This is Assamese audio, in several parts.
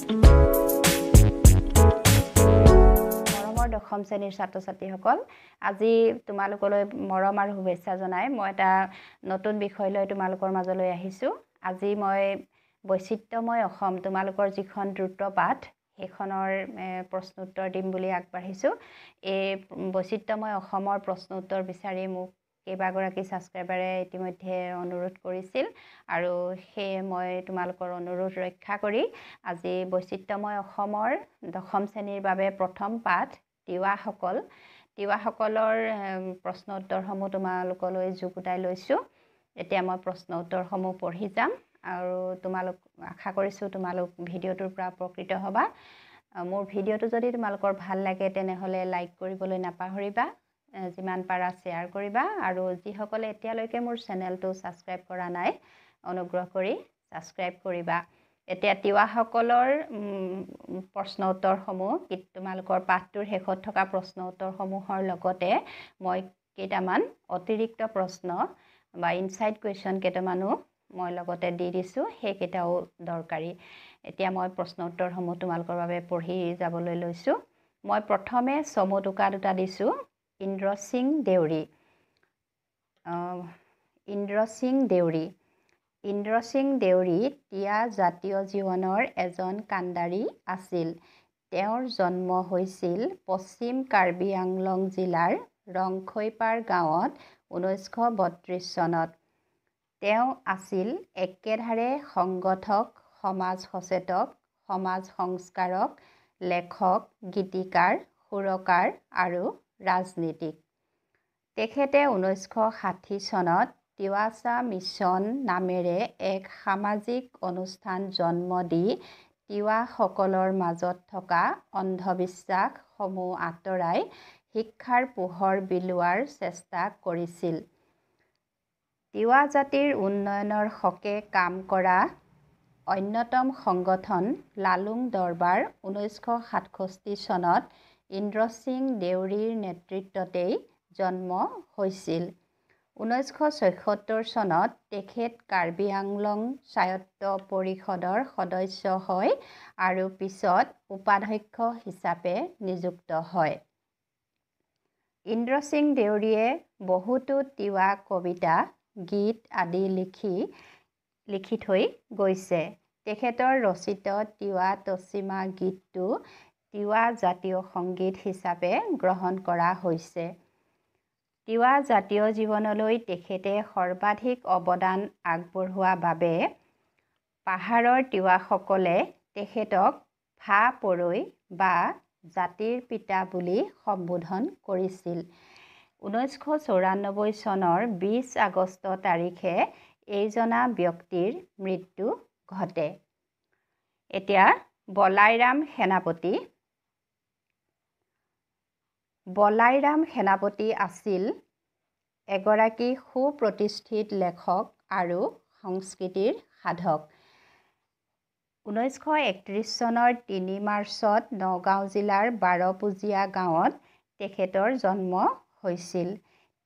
মৰমৰ দশম শ্ৰেণীৰ ছাত্ৰ ছাত্ৰীসকল আজি তোমালোকলৈ মৰম আৰু শুভেচ্ছা জনাই মই এটা নতুন বিষয় লৈ তোমালোকৰ মাজলৈ আহিছোঁ আজি মই বৈচিত্ৰময় অসম তোমালোকৰ যিখন দ্ৰুত পাঠ সেইখনৰ প্ৰশ্নোত্তৰ দিম বুলি আগবাঢ়িছোঁ এই বৈচিত্ৰময় অসমৰ প্ৰশ্নোত্তৰ বিচাৰি মোক কেইবাগৰাকী ছাবস্ক্ৰাইবাৰে ইতিমধ্যে অনুৰোধ কৰিছিল আৰু সেয়ে মই তোমালোকৰ অনুৰোধ ৰক্ষা কৰি আজি বৈচিত্ৰময় অসমৰ দশম শ্ৰেণীৰ বাবে প্ৰথম পাঠ তিৱাসকল তিৱাসকলৰ প্ৰশ্ন উত্তৰসমূহ তোমালোকলৈ যুগুতাই লৈছোঁ এতিয়া মই প্ৰশ্ন উত্তৰসমূহ পঢ়ি যাম আৰু তোমালোক আশা কৰিছোঁ তোমালোক ভিডিঅ'টোৰ পৰা উপকৃত হ'বা মোৰ ভিডিঅ'টো যদি তোমালোকৰ ভাল লাগে তেনেহ'লে লাইক কৰিবলৈ নাপাহৰিবা যিমান পাৰা শ্বেয়াৰ কৰিবা আৰু যিসকলে এতিয়ালৈকে মোৰ চেনেলটো ছাবস্ক্ৰাইব কৰা নাই অনুগ্ৰহ কৰি ছাবস্ক্ৰাইব কৰিবা এতিয়া তিৱাসকলৰ প্ৰশ্ন উত্তৰসমূহ তোমালোকৰ পাঠটোৰ শেষত থকা প্ৰশ্ন উত্তৰসমূহৰ লগতে মই কেইটামান অতিৰিক্ত প্ৰশ্ন বা ইনচাইড কুৱেশ্যন কেইটামানো মই লগতে দি দিছোঁ সেইকেইটাও দৰকাৰী এতিয়া মই প্ৰশ্ন উত্তৰসমূহ তোমালোকৰ বাবে পঢ়ি যাবলৈ লৈছোঁ মই প্ৰথমে চমু টোকা দুটা দিছোঁ ইন্দ্ৰ সিং দেউৰী ইন্দ্ৰ সিং দেউৰী ইন্দ্ৰ সিং দেউৰী তিয়া জাতীয় জীৱনৰ এজন কাণ্ডাৰী আছিল তেওঁৰ জন্ম হৈছিল পশ্চিম কাৰ্বি আংলং জিলাৰ ৰংখৈপাৰ গাঁৱত ঊনৈছশ বত্ৰিছ চনত তেওঁ আছিল একেধাৰে সংগঠক সমাজ সচেতক সমাজ সংস্কাৰক লেখক গীতিকাৰ সুৰকাৰ আৰু ৰাজনীতিক তেখেতে ঊনৈছশ ষাঠি চনত তিৱাচা মিছন নামেৰে এক সামাজিক অনুষ্ঠান জন্ম দি তিৱাসকলৰ মাজত থকা অন্ধবিশ্বাসসমূহ আঁতৰাই শিক্ষাৰ পোহৰ বিলোৱাৰ চেষ্টা কৰিছিল তিৱা জাতিৰ উন্নয়নৰ হকে কাম কৰা অন্যতম সংগঠন লালুং দৰবাৰ ঊনৈছশ সাতষষ্ঠি চনত ইন্দ্ৰ সিং দেউৰীৰ নেতৃত্বতেই জন্ম হৈছিল ঊনৈছশ ছয়সত্তৰ চনত তেখেত কাৰ্বি আংলং স্বায়ত্ত পৰিষদৰ সদস্য হয় আৰু পিছত উপাধ্যক্ষ হিচাপে নিযুক্ত হয় ইন্দ্ৰ সিং দেউৰীয়ে বহুতো তিৱা কবিতা গীত আদি লিখি লিখি থৈ গৈছে তেখেতৰ ৰচিত তিৱা তচিমা গীতটো তিৱা জাতীয় সংগীত হিচাপে গ্ৰহণ কৰা হৈছে তিৱা জাতীয় জীৱনলৈ তেখেতে সৰ্বাধিক অৱদান আগবঢ়োৱা বাবে পাহাৰৰ তিৱাসকলে তেখেতক ফা পৰৈ বা জাতিৰ পিতা বুলি সম্বোধন কৰিছিল ঊনৈছশ চৌৰান্নব্বৈ চনৰ বিছ আগষ্ট তাৰিখে এইজনা ব্যক্তিৰ মৃত্যু ঘটে এতিয়া বলাইৰাম সেনাপতি বলাইৰাম সেনাপতি আছিল এগৰাকী সুপ্ৰতিষ্ঠিত লেখক আৰু সংস্কৃতিৰ সাধক ঊনৈছশ একত্ৰিছ চনৰ তিনি মাৰ্চত নগাঁও জিলাৰ বাৰপূজীয়া গাঁৱত তেখেতৰ জন্ম হৈছিল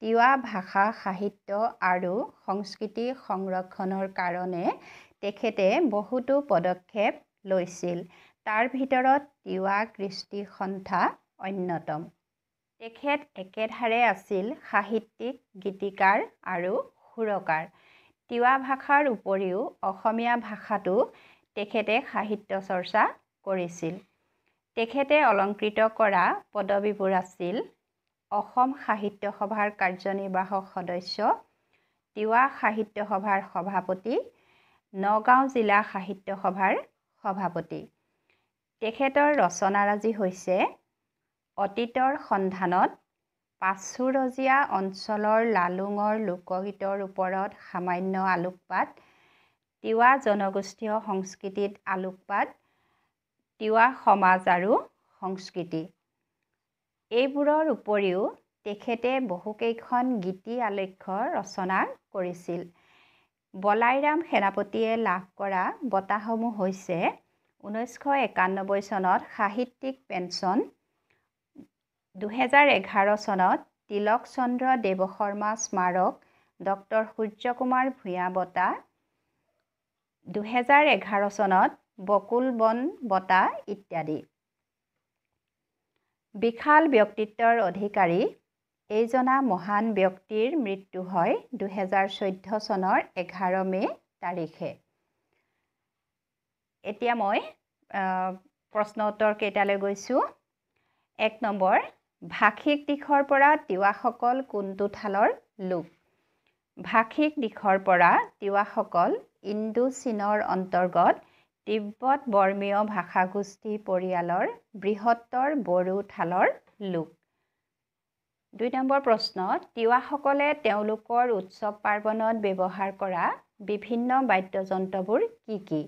তিৱা ভাষা সাহিত্য আৰু সংস্কৃতি সংৰক্ষণৰ কাৰণে তেখেতে বহুতো পদক্ষেপ লৈছিল তাৰ ভিতৰত তিৱা কৃষ্টি সন্থা অন্যতম তেখেত একেধাৰে আছিল সাহিত্যিক গীতিকাৰ আৰু সুৰকাৰ তিৱা ভাষাৰ উপৰিও অসমীয়া ভাষাটো তেখেতে সাহিত্য চৰ্চা কৰিছিল তেখেতে অলংকৃত কৰা পদবীবোৰ আছিল অসম সাহিত্য সভাৰ কাৰ্যনিৰ্বাহক সদস্য তিৱা সাহিত্য সভাৰ সভাপতি নগাঁও জিলা সাহিত্য সভাৰ সভাপতি তেখেতৰ ৰচনাৰাজি হৈছে অতীতৰ সন্ধানত পাচুৰজীয়া অঞ্চলৰ লালুঙৰ লোকগীতৰ ওপৰত সামান্য আলোকপাত তিৱা জনগোষ্ঠীয় সংস্কৃতিত আলোকপাত তিৱা সমাজ আৰু সংস্কৃতি এইবোৰৰ উপৰিও তেখেতে বহুকেইখন গীতি আলক্ষ্য ৰচনা কৰিছিল বলাইৰাম সেনাপতিয়ে লাভ কৰা বঁটাসমূহ হৈছে ঊনৈছশ একান্নব্বৈ চনত সাহিত্যিক পেঞ্চন দুহেজাৰ এঘাৰ চনত তিলক চন্দ্ৰ দেৱশৰ্মা স্মাৰক ডক্টৰ সূৰ্যকুমাৰ ভূঞা বঁটা দুহেজাৰ এঘাৰ চনত বকুল বন বঁটা ইত্যাদি বিশাল ব্যক্তিত্বৰ অধিকাৰী এইজনা মহান ব্যক্তিৰ মৃত্যু হয় দুহেজাৰ চৈধ্য চনৰ এঘাৰ মে' তাৰিখে এতিয়া মই প্ৰশ্ন উত্তৰকেইটালৈ গৈছোঁ এক নম্বৰ ভাষিক দিশৰ পৰা তিৱাসকল কোনটো থালৰ লোক ভাষিক দিশৰ পৰা তিৱাসকল ইণ্ডো চীনৰ অন্তৰ্গত তিব্বত বৰ্মীয় ভাষাগোষ্ঠী পৰিয়ালৰ বৃহত্তৰ বড়ো থালৰ লোক দুই নম্বৰ প্ৰশ্ন তিৱাসকলে তেওঁলোকৰ উৎসৱ পাৰ্বণত ব্যৱহাৰ কৰা বিভিন্ন বাদ্যযন্ত্ৰবোৰ কি কি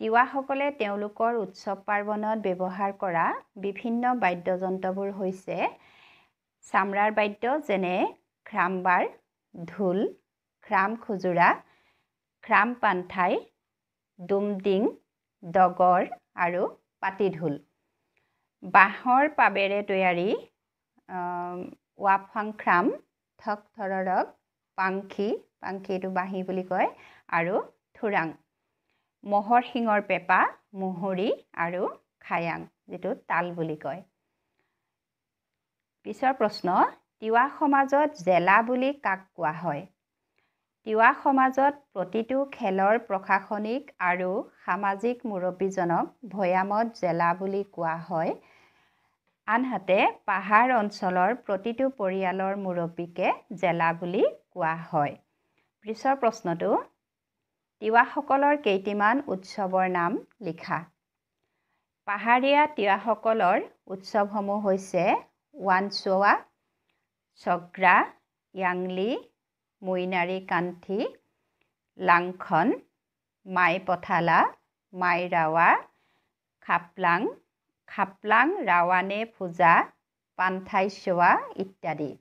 তিৱাসকলে তেওঁলোকৰ উৎসৱ পাৰ্বণত ব্যৱহাৰ কৰা বিভিন্ন বাদ্যযন্ত্ৰবোৰ হৈছে চামৰাৰ বাদ্য যেনে খ্ৰামবাৰ ঢোল খ্ৰাম খুজুৰা খ্ৰাম পান্থাই ডুমডিং দগৰ আৰু পাতি ঢোল বাঁহৰ পাবেৰে তৈয়াৰী ৱাফাং খ্ৰাম থক থৰৰক পাংখী পাংখী এইটো বাঁহী বুলি কয় আৰু থোৰাং মহৰ শিঙৰ পেঁপা মুহুৰি আৰু খায়াং যিটো তাল বুলি কয় পিছৰ প্ৰশ্ন তিৱা সমাজত জেলা বুলি কাক কোৱা হয় তিৱা সমাজত প্ৰতিটো খেলৰ প্ৰশাসনিক আৰু সামাজিক মুৰব্বীজনক ভৈয়ামত জেলা বুলি কোৱা হয় আনহাতে পাহাৰ অঞ্চলৰ প্ৰতিটো পৰিয়ালৰ মুৰব্বীকে জেলা বুলি কোৱা হয় পিছৰ প্ৰশ্নটো তিৱাসকলৰ কেইটিমান উৎসৱৰ নাম লিখা পাহাৰীয়া তিৱাসকলৰ উৎসৱসমূহ হৈছে ৱানচোৱা চগ্ৰা য়াংলি মৈনাৰী কান্থি লাংখন মাই পথালা মাই ৰাৱা খাপলাং খাপলাং ৰাৱানে ফুজা পানথাইচোৱা ইত্যাদি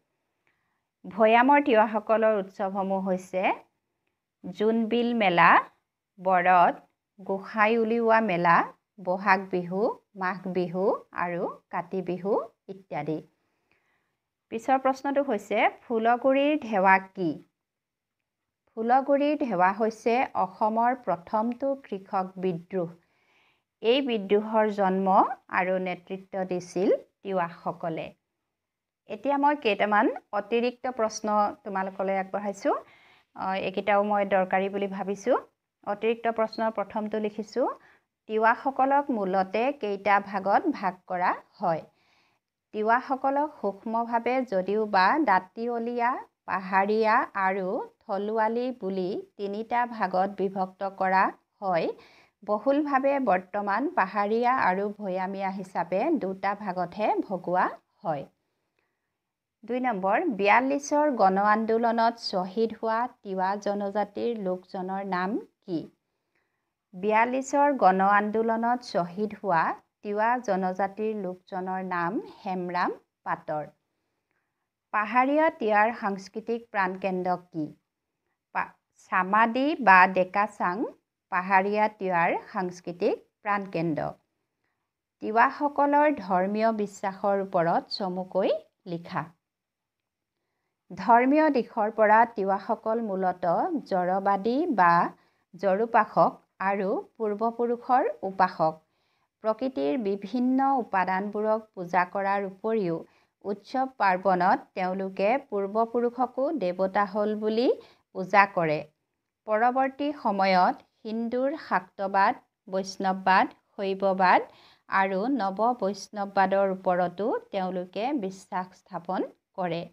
ভৈয়ামৰ তিৱাসকলৰ উৎসৱসমূহ হৈছে জোনবিল মেলা বৰত গোসাঁই উলিওৱা মেলা বহাগ বিহু মাঘ বিহু আৰু কাতি বিহু ইত্যাদি পিছৰ প্ৰশ্নটো হৈছে ফুলগুৰিৰ ধেৱা কি ফুলগুৰিৰ ধেৱা হৈছে অসমৰ প্ৰথমটো কৃষক বিদ্ৰোহ এই বিদ্ৰোহৰ জন্ম আৰু নেতৃত্ব দিছিল তিৱাসকলে এতিয়া মই কেইটামান অতিৰিক্ত প্ৰশ্ন তোমালোকলৈ আগবঢ়াইছোঁ এইকেইটাও মই দৰকাৰী বুলি ভাবিছোঁ অতিৰিক্ত প্ৰশ্নৰ প্ৰথমটো লিখিছোঁ তিৱাসকলক মূলতে কেইটা ভাগত ভাগ কৰা হয় তিৱাসকলক সূক্ষ্মভাৱে যদিও বা দাঁতিয়লীয়া পাহাৰীয়া আৰু থলুৱালী বুলি তিনিটা ভাগত বিভক্ত কৰা হয় বহুলভাৱে বৰ্তমান পাহাৰীয়া আৰু ভৈয়ামীয়া হিচাপে দুটা ভাগতহে ভগোৱা হয় দুই নম্বৰ বিয়াল্লিছৰ গণ আন্দোলনত শ্বহীদ হোৱা তিৱা জনজাতিৰ লোকজনৰ নাম কি বিয়াল্লিছৰ গণ আন্দোলনত শ্বহীদ হোৱা তিৱা জনজাতিৰ লোকজনৰ নাম হেমৰাম পাটৰ পাহাৰীয়া তিৱাৰ সাংস্কৃতিক প্ৰাণকেন্দ্ৰ কি চামাদি বা ডেকাচাং পাহাৰীয়া তিৱাৰ সাংস্কৃতিক প্ৰাণকেন্দ্ৰ তিৱাসকলৰ ধৰ্মীয় বিশ্বাসৰ ওপৰত চমুকৈ লিখা ধৰ্মীয় দিশৰ পৰা তিৱাসকল মূলতঃ জড়বাদী বা জড়োপাসক আৰু পূৰ্বপুৰুষৰ উপাসক প্ৰকৃতিৰ বিভিন্ন উপাদানবোৰক পূজা কৰাৰ উপৰিও উৎসৱ পাৰ্বণত তেওঁলোকে পূৰ্বপুৰুষকো দেৱতা হ'ল বুলি পূজা কৰে পৰৱৰ্তী সময়ত হিন্দুৰ শাক্তবাদ বৈষ্ণৱবাদ শৈৱবাদ আৰু নৱ বৈষ্ণৱবাদৰ ওপৰতো তেওঁলোকে বিশ্বাস স্থাপন কৰে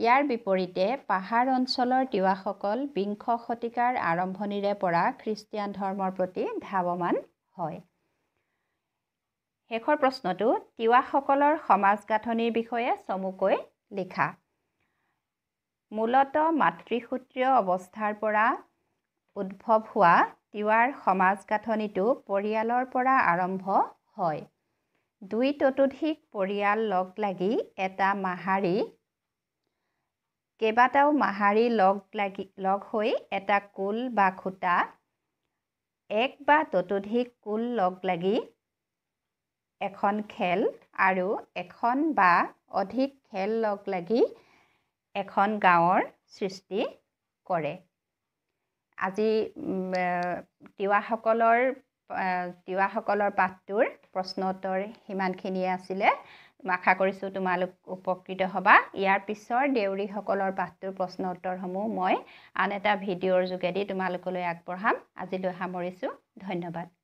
ইয়াৰ বিপৰীতে পাহাৰ অঞ্চলৰ তিৱাসকল বিংশ শতিকাৰ আৰম্ভণিৰে পৰা খ্ৰীষ্টিয়ান ধৰ্মৰ প্ৰতি ধাৱমান হয় শেষৰ প্ৰশ্নটো তিৱাসকলৰ সমাজ গাঁথনিৰ বিষয়ে চমুকৈ লিখা মূলতঃ মাতৃসূত্ৰীয় অৱস্থাৰ পৰা উদ্ভৱ হোৱা তিৱাৰ সমাজ গাঁথনিটো পৰিয়ালৰ পৰা আৰম্ভ হয় দুই ততোধিক পৰিয়াল লগ লাগি এটা মাহাৰী কেইবাটাও মাহাৰী লগ লাগি লগ হৈ এটা কুল বা খুঁটা এক বা ততোধিক কুল লগ লাগি এখন খেল আৰু এখন বা অধিক খেল লগ লাগি এখন গাঁৱৰ সৃষ্টি কৰে আজি তিৱাসকলৰ তিৱাসকলৰ পাঠটোৰ প্ৰশ্নোত্তৰ সিমানখিনিয়ে আছিলে আশা কৰিছোঁ তোমালোক উপকৃত হ'বা ইয়াৰ পিছৰ দেউৰীসকলৰ পাঠটোৰ প্ৰশ্ন উত্তৰসমূহ মই আন এটা ভিডিঅ'ৰ যোগেদি তোমালোকলৈ আগবঢ়াম আজিলৈ সামৰিছোঁ ধন্যবাদ